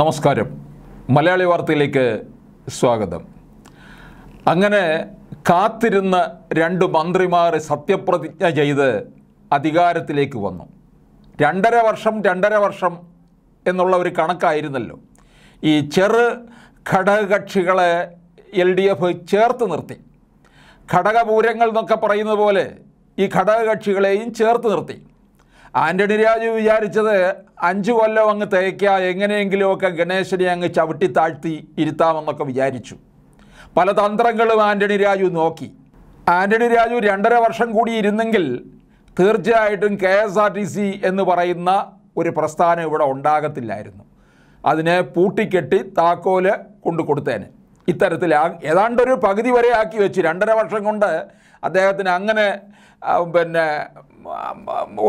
നമസ്കാരം മലയാളി വാർത്തയിലേക്ക് സ്വാഗതം അങ്ങനെ കാത്തിരുന്ന രണ്ട് മന്ത്രിമാർ സത്യപ്രതിജ്ഞ ചെയ്ത് അധികാരത്തിലേക്ക് വന്നു രണ്ടര വർഷം രണ്ടര വർഷം എന്നുള്ള ഒരു കണക്കായിരുന്നല്ലോ ഈ ചെറു ഘടകകക്ഷികളെ എൽ ഡി എഫ് ചേർത്ത് നിർത്തി ഘടകപൂരങ്ങൾ എന്നൊക്കെ പറയുന്നത് പോലെ ഈ ഘടകകക്ഷികളെയും ചേർത്ത് നിർത്തി ആന്റണി രാജു വിചാരിച്ചത് അഞ്ചു കൊല്ലം അങ്ങ് തേക്കുക എങ്ങനെയെങ്കിലുമൊക്കെ ഗണേശനെ അങ്ങ് ചവിട്ടി താഴ്ത്തി ഇരുത്താമെന്നൊക്കെ വിചാരിച്ചു പല തന്ത്രങ്ങളും ആന്റണി രാജു നോക്കി ആന്റണി രാജു രണ്ടര വർഷം കൂടി ഇരുന്നെങ്കിൽ തീർച്ചയായിട്ടും K S R T C എന്ന് പറയുന്ന ഒരു പ്രസ്ഥാനം ഇവിടെ ഉണ്ടാകത്തില്ലായിരുന്നു അതിനെ പൂട്ടിക്കെട്ടി താക്കോല് കൊണ്ടു കൊടുത്തേനെ ഇത്തരത്തിൽ ഏതാണ്ടൊരു പകുതി വരെ ആക്കി വെച്ച് രണ്ടര വർഷം കൊണ്ട് അദ്ദേഹത്തിന് അങ്ങനെ പിന്നെ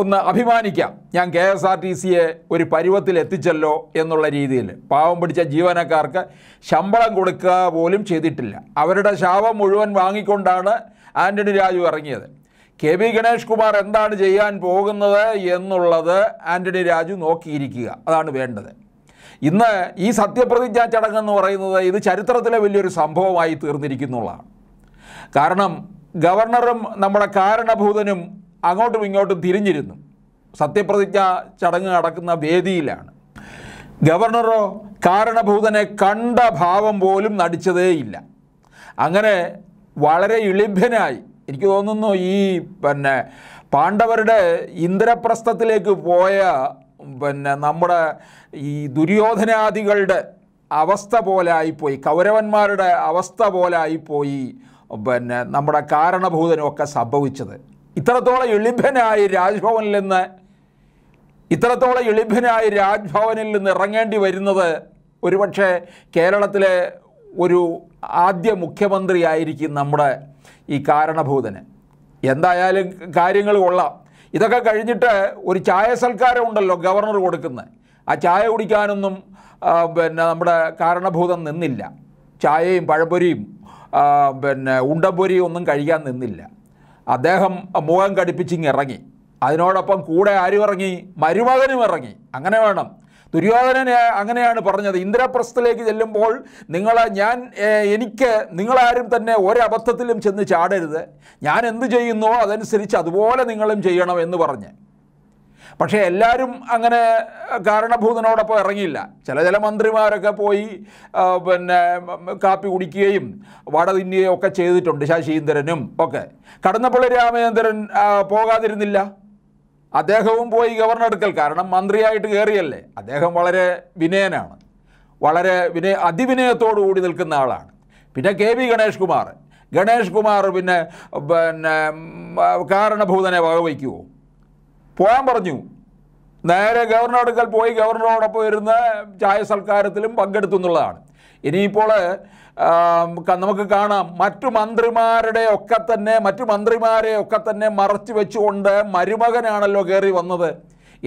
ഒന്ന് അഭിമാനിക്കാം ഞാൻ കെ എസ് ആർ ടി സിയെ ഒരു പരുവത്തിൽ എത്തിച്ചല്ലോ എന്നുള്ള രീതിയിൽ പാവം പിടിച്ച ജീവനക്കാർക്ക് ശമ്പളം കൊടുക്കുക പോലും ചെയ്തിട്ടില്ല അവരുടെ ശാപം മുഴുവൻ വാങ്ങിക്കൊണ്ടാണ് ആൻ്റണി രാജു ഇറങ്ങിയത് കെ വി ഗണേഷ് കുമാർ എന്താണ് ചെയ്യാൻ പോകുന്നത് എന്നുള്ളത് ആൻ്റണി രാജു നോക്കിയിരിക്കുക അതാണ് വേണ്ടത് ഇന്ന് ഈ സത്യപ്രതിജ്ഞാ ചടങ്ങെന്ന് പറയുന്നത് ഇത് ചരിത്രത്തിലെ വലിയൊരു സംഭവമായി തീർന്നിരിക്കുന്നുള്ളതാണ് കാരണം ഗവർണറും നമ്മുടെ കാരണഭൂതനും അങ്ങോട്ടും ഇങ്ങോട്ടും തിരിഞ്ഞിരുന്നു സത്യപ്രതിജ്ഞ ചടങ്ങ് നടക്കുന്ന വേദിയിലാണ് ഗവർണറോ കാരണഭൂതനെ കണ്ട ഭാവം പോലും നടിച്ചതേയില്ല അങ്ങനെ വളരെ ഇളിഭ്യനായി എനിക്ക് തോന്നുന്നു ഈ പിന്നെ പാണ്ഡവരുടെ ഇന്ദ്രപ്രസ്ഥത്തിലേക്ക് പോയ പിന്നെ നമ്മുടെ ഈ ദുര്യോധനാദികളുടെ അവസ്ഥ പോലെ ആയിപ്പോയി കൗരവന്മാരുടെ അവസ്ഥ പോലെ ആയിപ്പോയി പിന്നെ നമ്മുടെ കാരണഭൂതനൊക്കെ സംഭവിച്ചത് ഇത്രത്തോളം എളിഭനായി രാജ്ഭവനിൽ നിന്ന് ഇത്രത്തോളം എളിഭനായി രാജ്ഭവനിൽ നിന്ന് ഇറങ്ങേണ്ടി വരുന്നത് ഒരുപക്ഷെ കേരളത്തിലെ ഒരു ആദ്യ മുഖ്യമന്ത്രിയായിരിക്കും നമ്മുടെ ഈ കാരണഭൂതന് എന്തായാലും കാര്യങ്ങൾ കൊള്ളാം ഇതൊക്കെ കഴിഞ്ഞിട്ട് ഒരു ചായ സൽക്കാരം ഉണ്ടല്ലോ ഗവർണർ കൊടുക്കുന്നത് ആ ചായ കുടിക്കാനൊന്നും പിന്നെ നമ്മുടെ കാരണഭൂതം നിന്നില്ല ചായയും പഴപ്പൊരിയും പിന്നെ ഉണ്ടപ്പൊരിയും ഒന്നും കഴിക്കാൻ നിന്നില്ല അദ്ദേഹം മുഖം കടിപ്പിച്ചിങ് ഇറങ്ങി അതിനോടൊപ്പം കൂടെ ആരും ഇറങ്ങി മരുമകനും ഇറങ്ങി അങ്ങനെ വേണം ദുര്യോധനനെ അങ്ങനെയാണ് പറഞ്ഞത് ഇന്ദ്രപ്രസ്ഥത്തിലേക്ക് ചെല്ലുമ്പോൾ നിങ്ങൾ ഞാൻ എനിക്ക് നിങ്ങളാരും തന്നെ ഒരബദ്ധത്തിലും ചെന്ന് ചാടരുത് ഞാൻ എന്ത് ചെയ്യുന്നോ അതനുസരിച്ച് അതുപോലെ നിങ്ങളും ചെയ്യണം എന്ന് പറഞ്ഞ് പക്ഷേ എല്ലാവരും അങ്ങനെ കാരണഭൂതനോടൊപ്പം ഇറങ്ങിയില്ല ചില ചില മന്ത്രിമാരൊക്കെ പോയി പിന്നെ കാപ്പി കുടിക്കുകയും വട തിന്നുകയും ഒക്കെ ചെയ്തിട്ടുണ്ട് ശശീന്ദ്രനും ഒക്കെ കടന്നപ്പള്ളി രാമചന്ദ്രൻ പോകാതിരുന്നില്ല അദ്ദേഹവും പോയി ഗവർണർ എടുക്കൽ കാരണം മന്ത്രിയായിട്ട് കയറിയല്ലേ അദ്ദേഹം വളരെ വിനയനാണ് വളരെ വിനയ അതിവിനയത്തോടു കൂടി നിൽക്കുന്ന ആളാണ് പിന്നെ കെ വി ഗണേഷ് കുമാർ ഗണേഷ് കുമാർ പിന്നെ പിന്നെ കാരണഭൂതനെ വകവയ്ക്കുമോ പോകാൻ പറഞ്ഞു നേരെ ഗവർണർ അടുക്കൽ പോയി ഗവർണറോടൊപ്പം ഇരുന്ന് ചായ സൽക്കാരത്തിലും പങ്കെടുത്തു എന്നുള്ളതാണ് ഇനിയിപ്പോൾ നമുക്ക് കാണാം മറ്റു മന്ത്രിമാരുടെ ഒക്കെ തന്നെ മറ്റു മന്ത്രിമാരെ ഒക്കെ തന്നെ മറച്ചു വെച്ചുകൊണ്ട് മരുമകനാണല്ലോ കയറി വന്നത്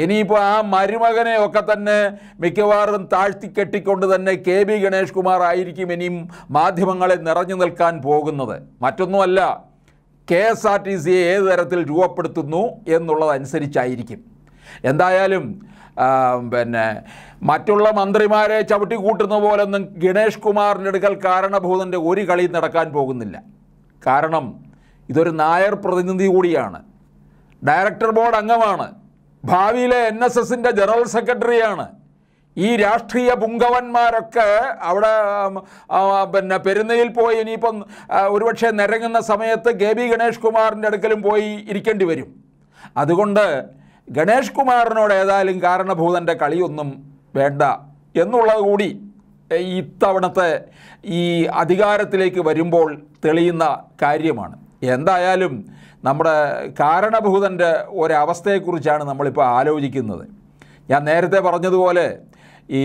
ഇനിയിപ്പോൾ ആ മരുമകനെ ഒക്കെ തന്നെ മിക്കവാറും താഴ്ത്തി കെട്ടിക്കൊണ്ട് തന്നെ കെ ബി ഗണേഷ് കുമാർ ആയിരിക്കും ഇനിയും മാധ്യമങ്ങളെ നിറഞ്ഞു നിൽക്കാൻ പോകുന്നത് മറ്റൊന്നുമല്ല കെ എസ് ആർ ടി സിയെ ഏത് തരത്തിൽ രൂപപ്പെടുത്തുന്നു എന്നുള്ളതനുസരിച്ചായിരിക്കും എന്തായാലും പിന്നെ മറ്റുള്ള മന്ത്രിമാരെ ചവിട്ടി കൂട്ടുന്ന പോലൊന്നും ഗണേഷ് കുമാറിൻ്റെ അടുക്കൽ കാരണഭൂതൻ്റെ ഒരു കളിയും നടക്കാൻ പോകുന്നില്ല കാരണം ഇതൊരു നായർ പ്രതിനിധി കൂടിയാണ് ഡയറക്ടർ ബോർഡ് അംഗമാണ് ഭാവിയിലെ എൻ എസ് എസിൻ്റെ ജനറൽ സെക്രട്ടറിയാണ് ഈ രാഷ്ട്രീയ പുങ്കവന്മാരൊക്കെ അവിടെ പിന്നെ പെരുന്നയിൽ പോയി ഇനിയിപ്പം ഒരുപക്ഷെ നിരങ്ങുന്ന സമയത്ത് കെ ബി ഗണേഷ് കുമാറിൻ്റെ അടുക്കലും പോയി ഇരിക്കേണ്ടി വരും അതുകൊണ്ട് ഗണേഷ് കുമാറിനോട് ഏതായാലും കാരണഭൂതൻ്റെ കളിയൊന്നും വേണ്ട എന്നുള്ളത് കൂടി ഇത്തവണത്തെ ഈ അധികാരത്തിലേക്ക് വരുമ്പോൾ തെളിയുന്ന കാര്യമാണ് എന്തായാലും നമ്മുടെ കാരണഭൂതൻ്റെ ഒരവസ്ഥയെക്കുറിച്ചാണ് നമ്മളിപ്പോൾ ആലോചിക്കുന്നത് ഞാൻ നേരത്തെ പറഞ്ഞതുപോലെ ഈ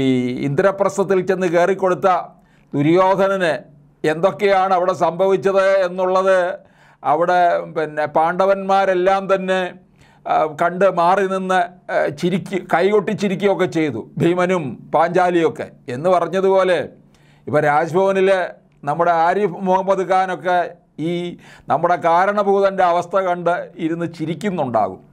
ഇന്ദ്രപ്രസ്ഥത്തിൽ ചെന്ന് കയറിക്കൊടുത്ത ദുര്യോധനന് എന്തൊക്കെയാണ് അവിടെ സംഭവിച്ചത് എന്നുള്ളത് അവിടെ പിന്നെ പാണ്ഡവന്മാരെല്ലാം തന്നെ കണ്ട് മാറി നിന്ന് ചിരിക്ക് കൈകൊട്ടിച്ചിരിക്കുകയൊക്കെ ചെയ്തു ഭീമനും പാഞ്ചാലിയൊക്കെ എന്ന് പറഞ്ഞതുപോലെ ഇപ്പോൾ രാജ്ഭവനിൽ നമ്മുടെ ആരിഫ് മുഹമ്മദ് ഖാനൊക്കെ ഈ നമ്മുടെ കാരണഭൂതൻ്റെ അവസ്ഥ കണ്ട് ഇരുന്ന് ചിരിക്കുന്നുണ്ടാകും